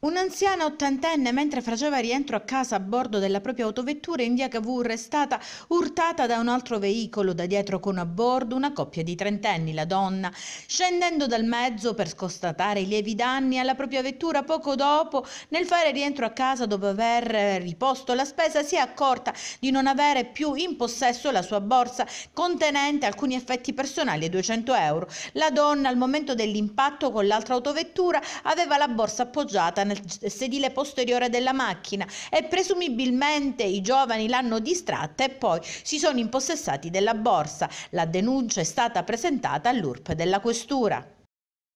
Un'anziana ottantenne mentre faceva rientro a casa a bordo della propria autovettura in via Cavour è stata urtata da un altro veicolo da dietro con a bordo una coppia di trentenni, la donna. Scendendo dal mezzo per scostatare i lievi danni alla propria vettura poco dopo, nel fare rientro a casa dopo aver riposto la spesa, si è accorta di non avere più in possesso la sua borsa contenente alcuni effetti personali e 200 euro. La donna al momento dell'impatto con l'altra autovettura aveva la borsa appoggiata nel sedile posteriore della macchina e presumibilmente i giovani l'hanno distratta e poi si sono impossessati della borsa. La denuncia è stata presentata all'URP della questura.